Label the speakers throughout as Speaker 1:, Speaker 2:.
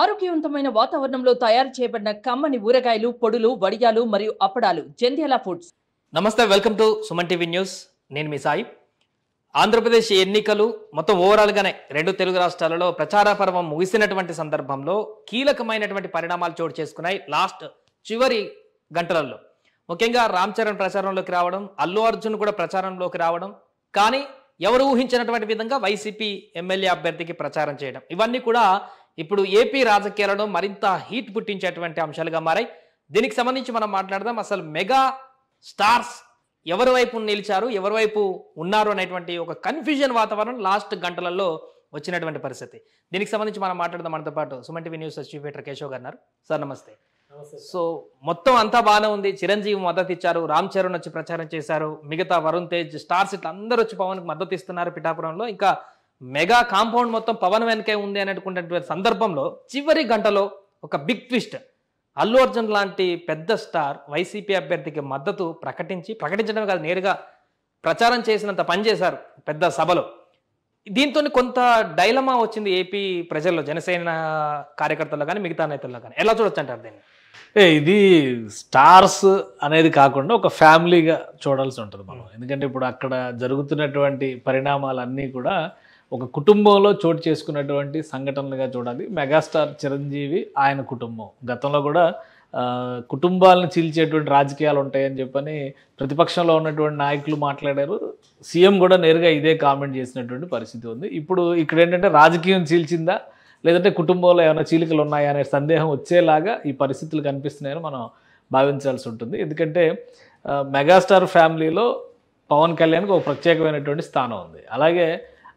Speaker 1: ఆరోగ్యవంతమైన వాతావరణంలో తయారు చేయబడిన కమ్మని ఊరగాయలు పొడులు వడియాలు మరియు అప్పడాలు జంధ్యాల ఫుడ్స్ నమస్తే welcome to Suman TV news నేను మీ సాయి ఆంధ్రప్రదేశ్ ఎన్నికలు మొత్తం ఓవరాల్గానే రెండు తెలుగు రాష్ట్రాలలో ప్రచార పర్వం ముగిసినటువంటి సందర్భంలో కీలకమైనటువంటి పరిణామాలు చోటు చేసుకున్నాయి లాస్ట్ చివరి గంటలలో ముఖ్యంగా రామ్ చరణ్ ప్రచారంలోకి రావడం అల్లు అర్జున్ కూడా ప్రచారంలోకి రావడం కానీ ఎవరు ఊహించినటువంటి విధంగా వైసీపీ ఎమ్మెల్యే అభ్యర్థికి ప్రచారం చేయడం ఇవన్నీ కూడా ఇప్పుడు ఏపీ రాజకీయాలను మరింత హీట్ పుట్టించేటువంటి అంశాలుగా మారాయి దీనికి సంబంధించి మనం మాట్లాడదాం అసలు మెగా స్టార్స్ ఎవరి వైపు నిలిచారు ఎవరి వైపు ఉన్నారు అనేటువంటి ఒక కన్ఫ్యూజన్ వాతావరణం లాస్ట్ గంటలలో వచ్చినటువంటి పరిస్థితి దీనికి సంబంధించి మనం మాట్లాడదాం మనతో పాటు Suman TV news chief editor Keshav గారు సార్ నమస్తే సో మొత్తం అంతా బాగానే ఉంది చిరంజీవి మద్దతు ఇచ్చారు రామ్ చరణ్ వచ్చి ప్రచారం చేశారు మిగతా వరుణ్ తేజ్ స్టార్స్ ఇట్లా అందరూ వచ్చి పవన్కి మద్దతు ఇస్తున్నారు పిఠాపురంలో ఇంకా మెగా కాంపౌండ్ మొత్తం పవన్ వెనకే ఉంది అనేటువంటి సందర్భంలో చివరి గంటలో ఒక బిగ్ ట్విస్ట్ అల్లు అర్జున్ లాంటి పెద్ద స్టార్ వైసీపీ అభ్యర్థికి మద్దతు ప్రకటించి ప్రకటించడమే కాదు నేరుగా ప్రచారం చేసినంత పనిచేశారు పెద్ద సభలో దీంతో కొంత డైలమా వచ్చింది ఏపీ ప్రజల్లో జనసేన కార్యకర్తల్లో కానీ మిగతా నేతల్లో కానీ ఎలా చూడొచ్చు అంటారు దీన్ని
Speaker 2: ఏ ఇది స్టార్స్ అనేది కాకుండా ఒక ఫ్యామిలీగా చూడాల్సి ఉంటుంది మనం ఎందుకంటే ఇప్పుడు అక్కడ జరుగుతున్నటువంటి పరిణామాలన్నీ కూడా ఒక కుటుంబంలో చోటు చేసుకున్నటువంటి సంఘటనలుగా చూడాలి మెగాస్టార్ చిరంజీవి ఆయన కుటుంబం గతంలో కూడా కుటుంబాలను చీల్చేటువంటి రాజకీయాలు ఉంటాయని చెప్పని ప్రతిపక్షంలో ఉన్నటువంటి నాయకులు మాట్లాడారు సీఎం కూడా నేరుగా ఇదే కామెంట్ చేసినటువంటి పరిస్థితి ఉంది ఇప్పుడు ఇక్కడ ఏంటంటే రాజకీయం చీల్చిందా లేదంటే కుటుంబంలో ఏమైనా చీలికలు ఉన్నాయా అనే సందేహం వచ్చేలాగా ఈ పరిస్థితులు కనిపిస్తున్నాయని మనం భావించాల్సి ఉంటుంది ఎందుకంటే మెగాస్టార్ ఫ్యామిలీలో పవన్ కళ్యాణ్కి ఒక ప్రత్యేకమైనటువంటి స్థానం ఉంది అలాగే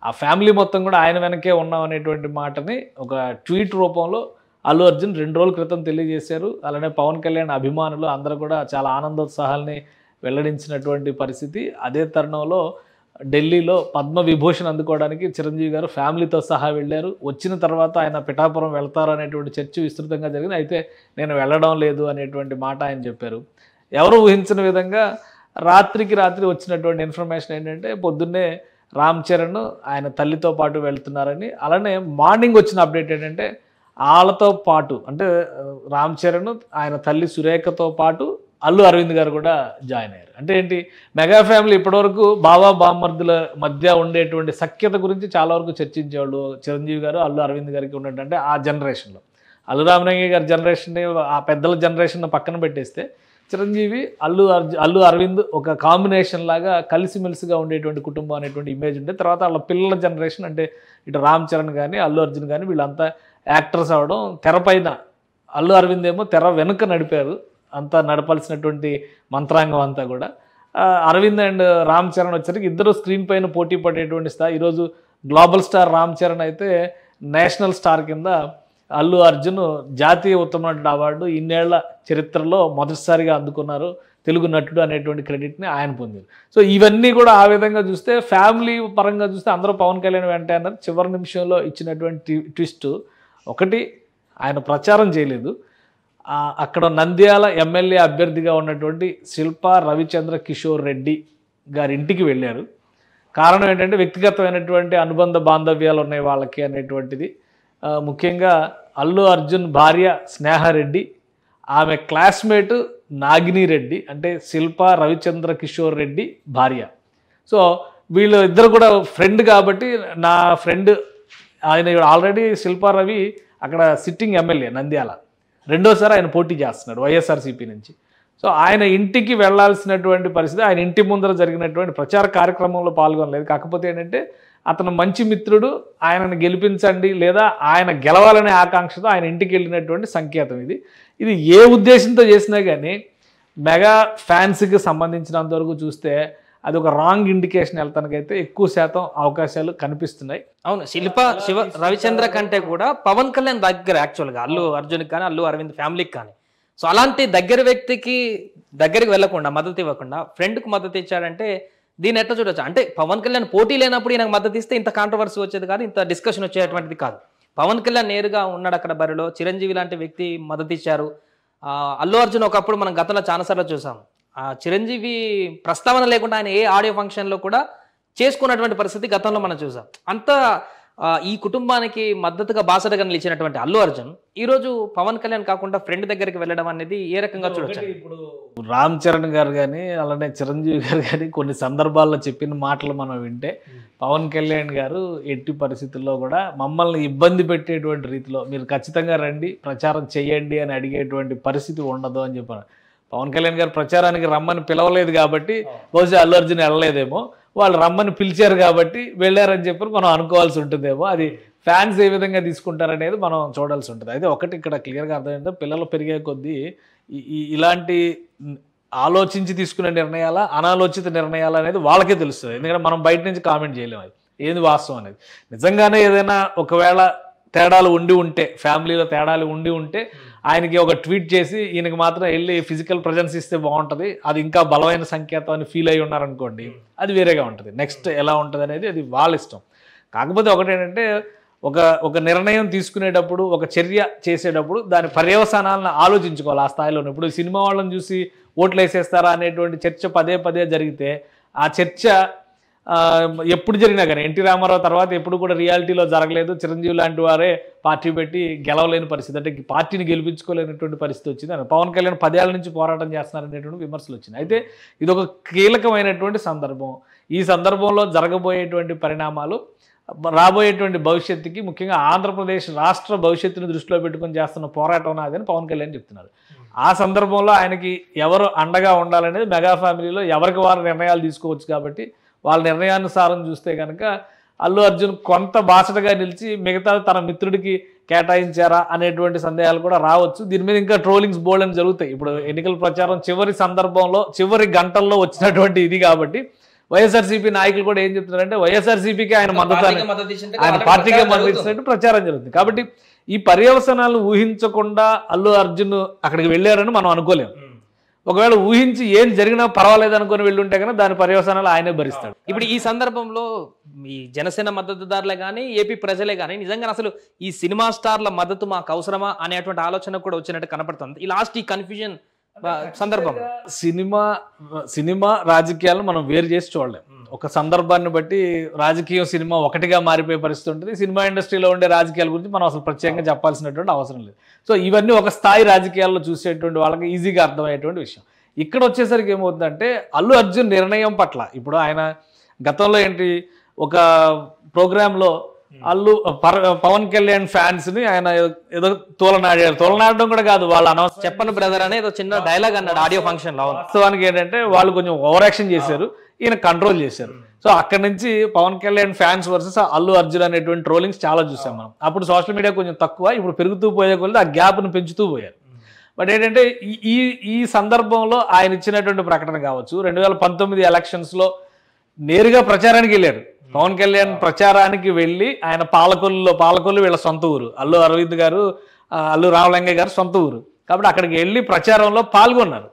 Speaker 2: ఆ ఫ్యామిలీ మొత్తం కూడా ఆయన వెనకే ఉన్నాం అనేటువంటి మాటని ఒక ట్వీట్ రూపంలో అల్లు అర్జున్ రెండు రోజుల క్రితం తెలియజేశారు అలానే పవన్ కళ్యాణ్ అభిమానులు అందరూ కూడా చాలా ఆనందోత్సాహాలని వెల్లడించినటువంటి పరిస్థితి అదే తరుణంలో ఢిల్లీలో పద్మ విభూషణ్ అందుకోవడానికి చిరంజీవి గారు ఫ్యామిలీతో సహా వెళ్ళారు వచ్చిన తర్వాత ఆయన పిఠాపురం వెళ్తారు అనేటువంటి చర్చ విస్తృతంగా జరిగింది అయితే నేను వెళ్ళడం లేదు అనేటువంటి మాట ఆయన చెప్పారు ఎవరు ఊహించిన విధంగా రాత్రికి రాత్రి వచ్చినటువంటి ఇన్ఫర్మేషన్ ఏంటంటే పొద్దున్నే రామ్ చరణ్ ఆయన తల్లితో పాటు వెళ్తున్నారని అలానే మార్నింగ్ వచ్చిన అప్డేట్ ఏంటంటే వాళ్ళతో పాటు అంటే రామ్ చరణ్ ఆయన తల్లి సురేఖతో పాటు అల్లు అరవింద్ గారు కూడా జాయిన్ అయ్యారు అంటే ఏంటి మెగా ఫ్యామిలీ ఇప్పటివరకు బాబా బామ్మర్దుల మధ్య ఉండేటువంటి సఖ్యత గురించి చాలా వరకు చర్చించేవాళ్ళు చిరంజీవి గారు అల్లు అరవింద్ గారికి ఉన్నట్టు అంటే ఆ జనరేషన్లో అల్లు రామరంగి గారి జనరేషన్ ఆ పెద్దల జనరేషన్ పక్కన పెట్టేస్తే చిరంజీవి అల్లు అర్జు అల్లు అరవింద్ ఒక కాంబినేషన్ లాగా కలిసిమెలిసిగా ఉండేటువంటి కుటుంబం అనేటువంటి ఇమేజ్ ఉండే తర్వాత వాళ్ళ పిల్లల జనరేషన్ అంటే ఇటు రామ్ చరణ్ కానీ అల్లు అర్జున్ కానీ వీళ్ళంతా యాక్టర్స్ అవడం తెరపైన అల్లు అరవింద్ ఏమో తెర వెనుక నడిపారు అంతా నడపాల్సినటువంటి మంత్రాంగం అంతా కూడా అరవింద్ అండ్ రామ్ చరణ్ వచ్చేసరికి ఇద్దరు స్క్రీన్ పైన పోటీ పడేటువంటి స్థాయి ఈరోజు గ్లోబల్ స్టార్ రామ్ చరణ్ అయితే నేషనల్ స్టార్ కింద అల్లు అర్జున్ జాతీయ ఉత్తమనటుడు అవార్డు ఇన్నేళ్ల చరిత్రలో మొదటిసారిగా అందుకున్నారు తెలుగు నటుడు అనేటువంటి క్రెడిట్ని ఆయన పొందారు సో ఇవన్నీ కూడా ఆ విధంగా చూస్తే ఫ్యామిలీ పరంగా చూస్తే అందరూ పవన్ కళ్యాణ్ వెంటే అన్నారు చివరి నిమిషంలో ఇచ్చినటువంటి ట్విస్ట్ ఒకటి ఆయన ప్రచారం చేయలేదు అక్కడ నంద్యాల ఎమ్మెల్యే అభ్యర్థిగా ఉన్నటువంటి శిల్ప రవిచంద్ర కిషోర్ రెడ్డి గారి ఇంటికి వెళ్ళారు కారణం ఏంటంటే వ్యక్తిగతమైనటువంటి అనుబంధ బాంధవ్యాలు ఉన్నాయి వాళ్ళకి అనేటువంటిది ముఖ్యంగా అల్లు అర్జున్ భార్య స్నేహారెడ్డి ఆమె క్లాస్మేట్ నాగిని రెడ్డి అంటే శిల్ప రవిచంద్ర కిషోర్ రెడ్డి భార్య సో వీళ్ళు ఇద్దరు కూడా ఫ్రెండ్ కాబట్టి నా ఫ్రెండ్ ఆయన ఆల్రెడీ శిల్పారవి అక్కడ సిట్టింగ్ ఎమ్మెల్యే నంద్యాల రెండోసారి ఆయన పోటీ చేస్తున్నాడు వైఎస్ఆర్సీపీ నుంచి సో ఆయన ఇంటికి వెళ్లాల్సినటువంటి పరిస్థితి ఆయన ఇంటి ముందర జరిగినటువంటి ప్రచార కార్యక్రమంలో పాల్గొనలేదు కాకపోతే ఏంటంటే అతను మంచి మిత్రుడు ఆయనను గెలిపించండి లేదా ఆయన గెలవాలనే ఆకాంక్షతో ఆయన ఇంటికి వెళ్ళినటువంటి సంకేతం ఇది ఇది ఏ ఉద్దేశంతో చేసినా కానీ మెగా ఫ్యాన్స్కి సంబంధించినంత వరకు చూస్తే అది ఒక రాంగ్ ఇండికేషన్ వెళ్తానికైతే ఎక్కువ శాతం
Speaker 1: అవకాశాలు కనిపిస్తున్నాయి అవును శిల్ప శివ రవిచంద్ర కంటే కూడా పవన్ కళ్యాణ్ దగ్గర యాక్చువల్గా అల్లు అర్జున్ కానీ అల్లు అరవింద్ ఫ్యామిలీకి కానీ సో అలాంటి దగ్గర వ్యక్తికి దగ్గరికి వెళ్లకుండా మద్దతు ఇవ్వకుండా ఫ్రెండ్కు మద్దతు ఇచ్చాడంటే దీని ఎట్లా చూడొచ్చు అంటే పవన్ కళ్యాణ్ పోటీ లేనప్పుడు ఈయనకు మద్దతు ఇస్తే ఇంత కాంట్రవర్సీ వచ్చేది కాదు ఇంత డిస్కషన్ వచ్చేటువంటిది కాదు పవన్ కళ్యాణ్ నేరుగా ఉన్నాడు అక్కడ బరిలో చిరంజీవి లాంటి వ్యక్తి మద్దతు ఇచ్చారు అల్లు అర్జున్ ఒకప్పుడు మనం గతంలో చాలాసార్లు చూసాం చిరంజీవి ప్రస్తావన లేకుండా ఆయన ఏ ఆడియో ఫంక్షన్లో కూడా చేసుకున్నటువంటి పరిస్థితి గతంలో మనం చూసాం అంత ఈ కుటుంబానికి మద్దతుగా బాసటగా నిలిచినటువంటి అల్లు అర్జున్ ఈరోజు పవన్ కళ్యాణ్ కాకుండా ఫ్రెండ్ దగ్గరికి వెళ్ళడం అనేది ఏ రకంగా చూడొచ్చు ఇప్పుడు
Speaker 2: రామ్ చరణ్ గారు కానీ అలానే చిరంజీవి గారు కానీ కొన్ని సందర్భాల్లో చెప్పిన మాటలు మనం వింటే పవన్ కళ్యాణ్ గారు ఎట్టి పరిస్థితుల్లో కూడా మమ్మల్ని ఇబ్బంది పెట్టేటువంటి రీతిలో మీరు ఖచ్చితంగా రండి ప్రచారం చేయండి అని అడిగేటువంటి పరిస్థితి ఉండదు అని చెప్పారు పవన్ కళ్యాణ్ గారు ప్రచారానికి రమ్మని పిలవలేదు కాబట్టి బహుశా అల్లు అర్జున్ వెళ్ళలేదేమో వాళ్ళు రమ్మని పిలిచారు కాబట్టి వెళ్ళారని చెప్పి మనం అనుకోవాల్సి ఉంటుందేమో అది ఫ్యాన్స్ ఏ విధంగా తీసుకుంటారనేది మనం చూడాల్సి ఉంటుంది అయితే ఒకటి ఇక్కడ క్లియర్గా అర్థమైందో పిల్లలు పెరిగే కొద్దీ ఇలాంటి ఆలోచించి తీసుకునే నిర్ణయాల అనాలోచిత నిర్ణయాలు అనేది వాళ్ళకే తెలుస్తుంది ఎందుకంటే మనం బయట నుంచి కామెంట్ చేయలేము అది ఏది వాస్తవం అనేది నిజంగానే ఏదైనా ఒకవేళ తేడాలు ఉండి ఉంటే ఫ్యామిలీలో తేడాలు ఉండి ఉంటే ఆయనకి ఒక ట్వీట్ చేసి ఈయనకి మాత్రం వెళ్ళి ఫిజికల్ ప్రజెన్స్ ఇస్తే బాగుంటుంది అది ఇంకా బలమైన సంకేతం అని ఫీల్ అయ్యి ఉన్నారనుకోండి అది వేరేగా ఉంటుంది నెక్స్ట్ ఎలా ఉంటుంది అనేది అది వాళ్ళ ఇష్టం కాకపోతే ఒకటేంటంటే ఒక ఒక నిర్ణయం తీసుకునేటప్పుడు ఒక చర్య చేసేటప్పుడు దాని పర్యవసానాలను ఆలోచించుకోవాలి ఆ స్థాయిలో ఇప్పుడు సినిమా వాళ్ళని చూసి ఓట్లు వేసేస్తారా అనేటువంటి చర్చ పదే పదే జరిగితే ఆ చర్చ ఎప్పుడు జరిగినా కానీ ఎన్టీ రామారావు తర్వాత ఎప్పుడు కూడా రియాలిటీలో జరగలేదు చిరంజీవి లాంటి వారే పార్టీ పెట్టి గెలవలేని పరిస్థితి అంటే పార్టీని గెలిపించుకోలేనటువంటి పరిస్థితి వచ్చింది అని పవన్ కళ్యాణ్ పదేళ్ల నుంచి పోరాటం చేస్తున్నారనేటువంటి విమర్శలు వచ్చినాయి అయితే ఇది ఒక కీలకమైనటువంటి సందర్భం ఈ సందర్భంలో జరగబోయేటువంటి పరిణామాలు రాబోయేటువంటి భవిష్యత్తుకి ముఖ్యంగా ఆంధ్రప్రదేశ్ రాష్ట్ర భవిష్యత్తుని దృష్టిలో పెట్టుకుని చేస్తున్న పోరాటం నాదని పవన్ కళ్యాణ్ చెప్తున్నారు ఆ సందర్భంలో ఆయనకి ఎవరు అండగా ఉండాలనేది మెగా ఫ్యామిలీలో ఎవరికి వారు నిర్ణయాలు తీసుకోవచ్చు కాబట్టి వాళ్ళ నిర్ణయానుసారం చూస్తే కనుక అల్లు అర్జున్ కొంత బాసటగా నిలిచి మిగతా తన మిత్రుడికి కేటాయించారా అనేటువంటి సందేహాలు కూడా రావచ్చు దీని మీద ఇంకా ట్రోలింగ్స్ అని జరుగుతాయి ఇప్పుడు ఎన్నికల ప్రచారం చివరి సందర్భంలో చివరి గంటల్లో వచ్చినటువంటి ఇది కాబట్టి వైఎస్ఆర్సీపీ నాయకులు కూడా ఏం చెప్తున్నారంటే వైఎస్ఆర్సీపీకి ఆయన మద్దతు
Speaker 1: ఆయన పార్టీకి మద్దతు ఇచ్చినట్టు
Speaker 2: ప్రచారం జరుగుతుంది కాబట్టి ఈ పర్యవసనాలు ఊహించకుండా అల్లు అర్జున్ అక్కడికి వెళ్ళారని మనం అనుకోలేము ఒకవేళ ఊహించి ఏం జరిగినా పర్వాలేదు అనుకుని వెళ్ళుంటే కనుక దాని పర్యవసానాలు ఆయనే భరిస్తాడు
Speaker 1: ఇప్పుడు ఈ సందర్భంలో ఈ జనసేన మద్దతుదారులే కానీ ఏపీ ప్రజలే కానీ నిజంగా అసలు ఈ సినిమా స్టార్ల మద్దతు మాకు అవసరమా అనేటువంటి ఆలోచన కూడా వచ్చినట్టు కనపడుతుంది ఈ లాస్ట్ ఈ కన్ఫ్యూజన్ సందర్భం
Speaker 2: సినిమా సినిమా రాజకీయాలను మనం వేరు చేసి చూడలేము ఒక సందర్భాన్ని బట్టి రాజకీయం సినిమా ఒకటిగా మారిపోయే పరిస్థితి ఉంటుంది సినిమా ఇండస్ట్రీలో ఉండే రాజకీయాల గురించి మనం అసలు ప్రత్యేకంగా చెప్పాల్సినటువంటి అవసరం లేదు సో ఇవన్నీ ఒక స్థాయి రాజకీయాల్లో చూసేటువంటి వాళ్ళకి ఈజీగా అర్థమయ్యేటువంటి విషయం ఇక్కడ వచ్చేసరికి ఏమవుతుందంటే అల్లు అర్జున్ నిర్ణయం పట్ల ఇప్పుడు ఆయన గతంలో ఏంటి ఒక ప్రోగ్రాంలో అల్లు పవన్ కళ్యాణ్ ఫ్యాన్స్ ని ఆయన ఏదో తోలనాడారు తోలనాడడం కూడా కాదు వాళ్ళు అనౌన్స్ చెప్పను బ్రదర్ అనే ఏదో చిన్న డైలాగ్ అన్నాడు ఆడియో ఫంక్షన్ లో వాస్తవానికి ఏంటంటే వాళ్ళు కొంచెం ఓవరాక్షన్ చేశారు ఈయన కంట్రోల్ చేశారు సో hmm. అక్కడ నుంచి పవన్ కళ్యాణ్ ఫ్యాన్స్ వర్సెస్ అల్లు అర్జున్ అనేటువంటి ట్రోలింగ్స్ చాలా చూసాం మనం hmm. అప్పుడు సోషల్ మీడియా కొంచెం తక్కువ ఇప్పుడు పెరుగుతూ పోయే కొలది ఆ గ్యాప్ను పెంచుతూ పోయారు బట్ hmm. ఏంటంటే ఈ ఈ సందర్భంలో ఆయన ఇచ్చినటువంటి ప్రకటన కావచ్చు రెండు వేల పంతొమ్మిది ఎలక్షన్స్లో నేరుగా ప్రచారానికి వెళ్ళారు పవన్ కళ్యాణ్ ప్రచారానికి వెళ్ళి ఆయన పాలకొల్లులో పాలకొల్లు వీళ్ళ సొంత ఊరు అల్లు అరవింద్ గారు అల్లు రామలింగయ్య గారు సొంత ఊరు కాబట్టి అక్కడికి వెళ్ళి ప్రచారంలో పాల్గొన్నారు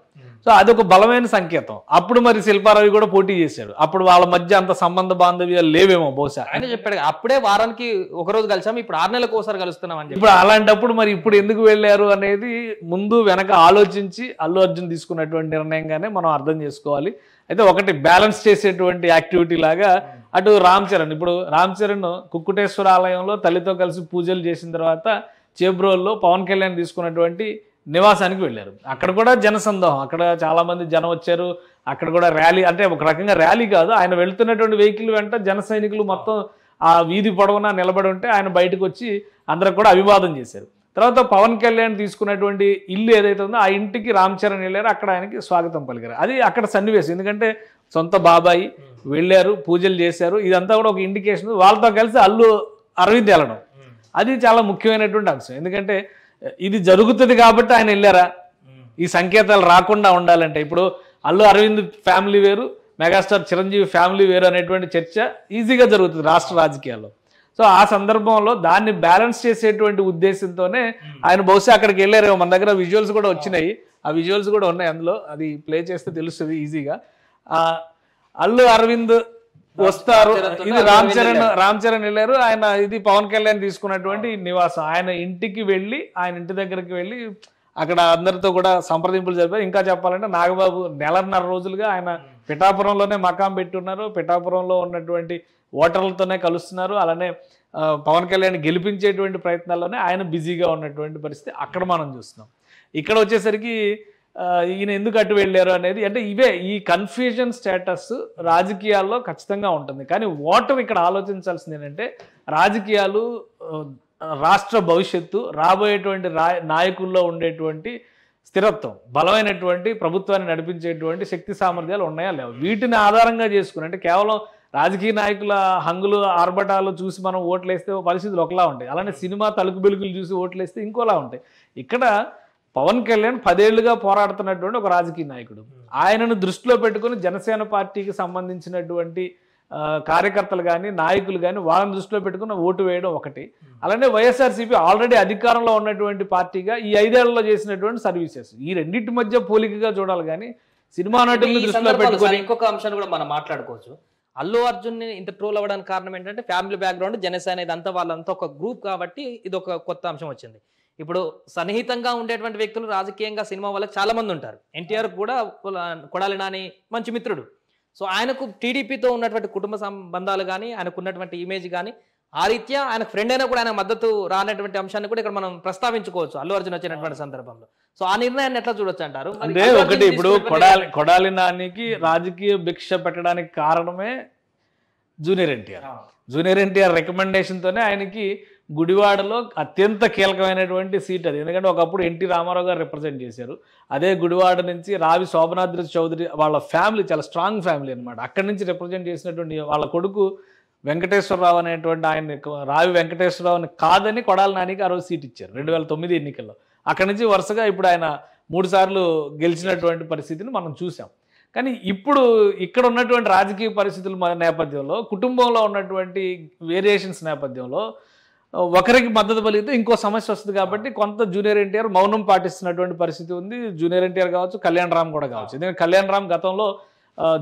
Speaker 2: సో అదొక బలమైన సంకేతం అప్పుడు మరి శిల్పారావి కూడా పోటీ చేశాడు అప్పుడు వాళ్ళ మధ్య అంత సంబంధ బాంధవ్యాలు లేవేమో బహుశా
Speaker 1: అని చెప్పాడు అప్పుడే వారానికి ఒకరోజు కలిసాము ఇప్పుడు ఆరు నెలలకు ఒకసారి కలుస్తున్నాం ఇప్పుడు
Speaker 2: అలాంటప్పుడు మరి ఇప్పుడు ఎందుకు వెళ్ళారు అనేది ముందు వెనక ఆలోచించి అల్లు అర్జున్ తీసుకున్నటువంటి నిర్ణయంగానే మనం అర్థం చేసుకోవాలి అయితే ఒకటి బ్యాలెన్స్ చేసేటువంటి యాక్టివిటీ లాగా అటు రామ్ చరణ్ ఇప్పుడు రామ్ చరణ్ కుక్కుటేశ్వర ఆలయంలో తల్లితో కలిసి పూజలు చేసిన తర్వాత చేబ్రోల్లో పవన్ కళ్యాణ్ తీసుకున్నటువంటి నివాసానికి వెళ్ళారు అక్కడ కూడా జనసందోహం అక్కడ చాలామంది జనం వచ్చారు అక్కడ కూడా ర్యాలీ అంటే ఒక రకంగా ర్యాలీ కాదు ఆయన వెళ్తున్నటువంటి వెహికల్ వెంట జన మొత్తం ఆ వీధి పొడవునా నిలబడి ఉంటే ఆయన బయటకు వచ్చి అందరికి కూడా అభివాదం చేశారు తర్వాత పవన్ కళ్యాణ్ తీసుకున్నటువంటి ఇల్లు ఏదైతే ఉందో ఆ ఇంటికి రామ్ చరణ్ వెళ్ళారు అక్కడ ఆయనకి స్వాగతం పలికారు అది అక్కడ సన్నివేశం ఎందుకంటే సొంత బాబాయి వెళ్ళారు పూజలు చేశారు ఇదంతా కూడా ఒక ఇండికేషన్ వాళ్ళతో కలిసి అల్లు అరవింద్ వెళ్ళడం అది చాలా ముఖ్యమైనటువంటి అంశం ఎందుకంటే ఇది జరుగుతుంది కాబట్టి ఆయన వెళ్ళారా ఈ సంకేతాలు రాకుండా ఉండాలంటే ఇప్పుడు అల్లు అరవింద్ ఫ్యామిలీ వేరు మెగాస్టార్ చిరంజీవి ఫ్యామిలీ వేరు అనేటువంటి చర్చ ఈజీగా జరుగుతుంది రాష్ట్ర రాజకీయాల్లో సో ఆ సందర్భంలో దాన్ని బ్యాలెన్స్ చేసేటువంటి ఉద్దేశంతోనే ఆయన బహుశా అక్కడికి వెళ్ళారేమో మన దగ్గర విజువల్స్ కూడా వచ్చినాయి ఆ విజువల్స్ కూడా ఉన్నాయి అందులో అది ప్లే చేస్తే తెలుస్తుంది ఈజీగా అల్లు అరవింద్
Speaker 1: వస్తారు ఇది రామ్ చరణ్
Speaker 2: రామ్ చరణ్ వెళ్ళారు ఆయన ఇది పవన్ కళ్యాణ్ తీసుకున్నటువంటి నివాసం ఆయన ఇంటికి వెళ్ళి ఆయన ఇంటి దగ్గరికి వెళ్ళి అక్కడ అందరితో కూడా సంప్రదింపులు జరిపారు ఇంకా చెప్పాలంటే నాగబాబు నెలన్నర రోజులుగా ఆయన పిఠాపురంలోనే మకాం పెట్టున్నారు పిఠాపురంలో ఉన్నటువంటి ఓటర్లతోనే కలుస్తున్నారు అలానే పవన్ కళ్యాణ్ గెలిపించేటువంటి ప్రయత్నాల్లోనే ఆయన బిజీగా ఉన్నటువంటి పరిస్థితి అక్కడ మనం చూస్తున్నాం ఇక్కడ వచ్చేసరికి ఈయన ఎందుకు అటు వెళ్ళారు అనేది అంటే ఇవే ఈ కన్ఫ్యూజన్ స్టేటస్ రాజకీయాల్లో ఖచ్చితంగా ఉంటుంది కానీ ఓటర్ ఇక్కడ ఆలోచించాల్సింది ఏంటంటే రాజకీయాలు రాష్ట్ర భవిష్యత్తు రాబోయేటువంటి నాయకుల్లో ఉండేటువంటి స్థిరత్వం బలమైనటువంటి ప్రభుత్వాన్ని నడిపించేటువంటి శక్తి సామర్థ్యాలు ఉన్నాయా లేవు వీటిని ఆధారంగా చేసుకుని అంటే కేవలం రాజకీయ నాయకుల హంగులు ఆర్భటాలు చూసి మనం ఓట్లేస్తే పరిస్థితులు ఒకలా ఉంటాయి అలానే సినిమా తలుపు బెలుకులు చూసి ఓట్లేస్తే ఇంకోలా ఉంటాయి ఇక్కడ పవన్ కళ్యాణ్ పదేళ్లుగా పోరాడుతున్నటువంటి ఒక రాజకీయ నాయకుడు hmm. ఆయనను దృష్టిలో పెట్టుకుని జనసేన పార్టీకి సంబంధించినటువంటి కార్యకర్తలు కానీ నాయకులు కానీ వాళ్ళని దృష్టిలో పెట్టుకుని ఓటు వేయడం ఒకటి hmm. అలానే వైఎస్ఆర్సీపీ ఆల్రెడీ అధికారంలో ఉన్నటువంటి పార్టీగా ఈ ఐదేళ్లలో చేసినటువంటి సర్వీసెస్ ఈ రెండింటి మధ్య పోలికగా చూడాలి కానీ సినిమా నటులు దృష్టిలో పెట్టుకుని
Speaker 1: ఇంకొక అంశాన్ని కూడా మనం మాట్లాడుకోవచ్చు అల్లు అర్జున్ ఇంత ట్రోల్ అవ్వడానికి కారణం ఏంటంటే ఫ్యామిలీ బ్యాక్గ్రౌండ్ జనసేన ఇదంతా వాళ్ళంతా ఒక గ్రూప్ కాబట్టి ఇది ఒక కొత్త అంశం వచ్చింది ఇప్పుడు సన్నిహితంగా ఉండేటువంటి వ్యక్తులు రాజకీయంగా సినిమా వాళ్ళకి మంది ఉంటారు ఎన్టీఆర్ కూడా కొడాలి నాని మంచి మిత్రుడు సో ఆయనకు టీడీపీతో ఉన్నటువంటి కుటుంబ సంబంధాలు కానీ ఆయనకు ఉన్నటువంటి ఇమేజ్ కానీ ఆ రీత్యా ఆయన ఫ్రెండ్ అయినా కూడా ఆయన మద్దతు రానటువంటి అంశాన్ని కూడా ఇక్కడ మనం ప్రస్తావించుకోవచ్చు అల్లు అర్జున్ వచ్చినటువంటి సందర్భంలో సో ఆ నిర్ణయాన్ని ఎట్లా చూడొచ్చు అంటారు అంటే ఒకటి ఇప్పుడు కొడాలి కొడాలి
Speaker 2: నానికి రాజకీయ భిక్ష పెట్టడానికి కారణమే జూనియర్ ఎన్టీఆర్ జూనియర్ ఎన్టీఆర్ రికమెండేషన్తోనే ఆయనకి గుడివాడలో అత్యంత కీలకమైనటువంటి సీట్ అది ఎందుకంటే ఒకప్పుడు ఎన్టీ రామారావు గారు రిప్రజెంట్ చేశారు అదే గుడివాడ నుంచి రావి శోభనాద్రి చౌదరి వాళ్ళ ఫ్యామిలీ చాలా స్ట్రాంగ్ ఫ్యామిలీ అనమాట అక్కడి నుంచి రిప్రజెంట్ చేసినటువంటి వాళ్ళ కొడుకు వెంకటేశ్వరరావు అనేటువంటి ఆయన రావి వెంకటేశ్వరరావుని కాదని కొడాల నానికి ఆ రోజు సీట్ ఇచ్చారు రెండు వేల తొమ్మిది ఎన్నికల్లో అక్కడి నుంచి వరుసగా ఇప్పుడు ఆయన మూడుసార్లు గెలిచినటువంటి పరిస్థితిని మనం చూసాం కానీ ఇప్పుడు ఇక్కడ ఉన్నటువంటి రాజకీయ పరిస్థితుల నేపథ్యంలో కుటుంబంలో ఉన్నటువంటి వేరియేషన్స్ నేపథ్యంలో ఒకరికి మద్దతు పలిగితే ఇంకో సమస్య వస్తుంది కాబట్టి కొంత జూనియర్ ఎన్టీఆర్ మౌనం పాటిస్తున్నటువంటి పరిస్థితి ఉంది జూనియర్ ఎన్టీఆర్ కావచ్చు కళ్యాణ్ రామ్ కూడా కావచ్చు ఎందుకంటే కళ్యాణ్ రామ్ గతంలో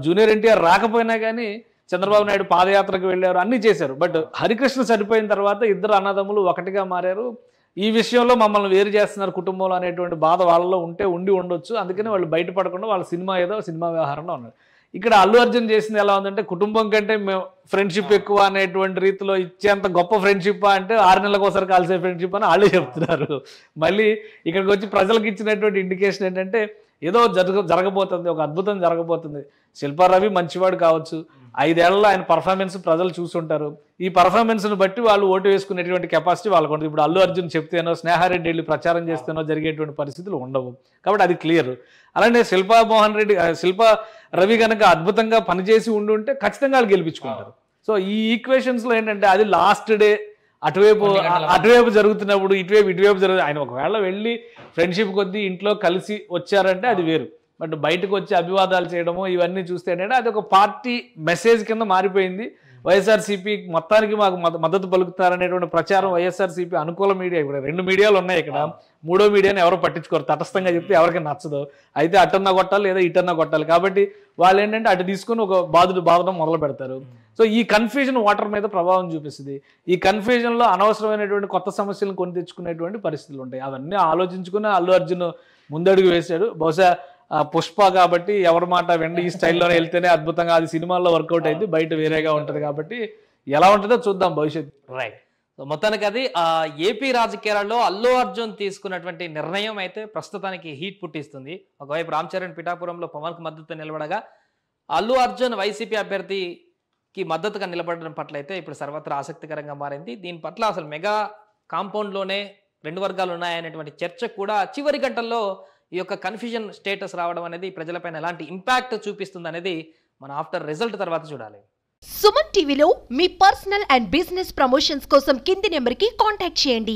Speaker 2: జూనియర్ ఎన్టీఆర్ రాకపోయినా కానీ చంద్రబాబు నాయుడు పాదయాత్రకు వెళ్ళారు అన్నీ చేశారు బట్ హరికృష్ణ చనిపోయిన తర్వాత ఇద్దరు అన్నదమ్ములు ఒకటిగా మారారు ఈ విషయంలో మమ్మల్ని వేరు చేస్తున్నారు కుటుంబంలో అనేటువంటి బాధ వాళ్ళలో ఉంటే ఉండి ఉండొచ్చు అందుకని వాళ్ళు బయటపడకుండా వాళ్ళ సినిమా ఏదో సినిమా వ్యవహారంలో ఉన్నారు ఇక్కడ అల్లు అర్జున్ చేసింది ఎలా ఉందంటే కుటుంబం కంటే మేము ఫ్రెండ్షిప్ ఎక్కువ అనేటువంటి రీతిలో ఇచ్చేంత గొప్ప ఫ్రెండ్షిప్ అంటే ఆరు నెలలకు ఒకసారి కాల్సే ఫ్రెండ్షిప్ అని వాళ్ళు చెప్తున్నారు మళ్ళీ ఇక్కడికి వచ్చి ప్రజలకు ఇచ్చినటువంటి ఇండికేషన్ ఏంటంటే ఏదో జరగ జరగబోతుంది ఒక అద్భుతం జరగబోతుంది శిల్పారవి మంచివాడు కావచ్చు ఐదేళ్లలో ఆయన పర్ఫార్మెన్స్ ప్రజలు చూసుంటారు ఈ పర్ఫార్మెన్స్ను బట్టి వాళ్ళు ఓటు వేసుకునేటువంటి కెపాసిటీ వాళ్ళకు ఉంటుంది ఇప్పుడు అల్లు అర్జున్ చెప్తేనో స్నేహారెడ్డి వెళ్ళి ప్రచారం చేస్తేనో జరిగేటువంటి పరిస్థితులు ఉండవు కాబట్టి అది క్లియర్ అలానే శిల్పా మోహన్ రెడ్డి శిల్పా రవి కనుక అద్భుతంగా పనిచేసి ఉండి ఉంటే ఖచ్చితంగా వాళ్ళు గెలిపించుకుంటారు సో ఈ ఈక్వేషన్స్లో ఏంటంటే అది లాస్ట్ డే అటువైపు అటువైపు జరుగుతున్నప్పుడు ఇటువైపు ఇటువైపు జరుగుతుంది ఆయన ఒకవేళ వెళ్ళి ఫ్రెండ్షిప్ కొద్దీ ఇంట్లో కలిసి వచ్చారంటే అది వేరు బట్ బయటకు వచ్చి అభివాదాలు చేయడము ఇవన్నీ చూస్తే ఏంటంటే అది ఒక పార్టీ మెసేజ్ కింద మారిపోయింది వైఎస్ఆర్సీపీ మొత్తానికి మాకు మద్దతు పలుకుతారనేటువంటి ప్రచారం వైఎస్ఆర్సీపీ అనుకూల మీడియా ఇక్కడ రెండు మీడియాలు ఉన్నాయి ఇక్కడ మూడో మీడియాని ఎవరు పట్టించుకోరు తటస్థంగా చెప్తే ఎవరికి నచ్చదు అయితే అటన్నా కొట్టాలి లేదా ఇటన్నా కొట్టాలి కాబట్టి వాళ్ళు ఏంటంటే అటు తీసుకుని ఒక బాధుడు బాధడం మొదలు పెడతారు సో ఈ కన్ఫ్యూజన్ వాటర్ మీద ప్రభావం చూపిస్తుంది ఈ కన్ఫ్యూజన్లో అనవసరమైనటువంటి కొత్త సమస్యలను కొని తెచ్చుకునేటువంటి పరిస్థితులు ఉంటాయి అవన్నీ ఆలోచించుకుని అల్లు అర్జున్ ముందడుగు వేశాడు బహుశా పుష్ప కాబట్టి ఎవరి మాట వెండి ఈ స్టైల్లోనే వెళ్తేనే అద్భుతంగా అది సినిమాల్లో వర్కౌట్ అయింది బయట వేరేగా ఉంటుంది కాబట్టి ఎలా ఉంటుందో చూద్దాం భవిష్యత్తు
Speaker 1: రైట్ సో మొత్తానికి అది ఏపీ రాజకీయాలలో అల్లు అర్జున్ తీసుకున్నటువంటి నిర్ణయం అయితే ప్రస్తుతానికి హీట్ పుట్టిస్తుంది ఒకవైపు రామ్ చరణ్ పిఠాపురంలో పవన్కు మద్దతు నిలబడగా అల్లు అర్జున్ వైసీపీ అభ్యర్థికి మద్దతుగా నిలబడడం పట్ల అయితే ఇప్పుడు సర్వత్రా ఆసక్తికరంగా మారింది దీని పట్ల అసలు మెగా కాంపౌండ్లోనే రెండు వర్గాలు ఉన్నాయనేటువంటి చర్చ కూడా చివరి గంటల్లో ఈ యొక్క కన్ఫ్యూజన్ స్టేటస్ రావడం అనేది ప్రజలపైన ఎలాంటి ఇంపాక్ట్ చూపిస్తుంది అనేది మనం ఆఫ్టర్ రిజల్ట్ తర్వాత చూడాలి సుమన్ టీవీలో మీ పర్సనల్ అండ్ బిజినెస్ ప్రమోషన్స్ కోసం కింది నెంబర్కి కాంటాక్ట్ చేయండి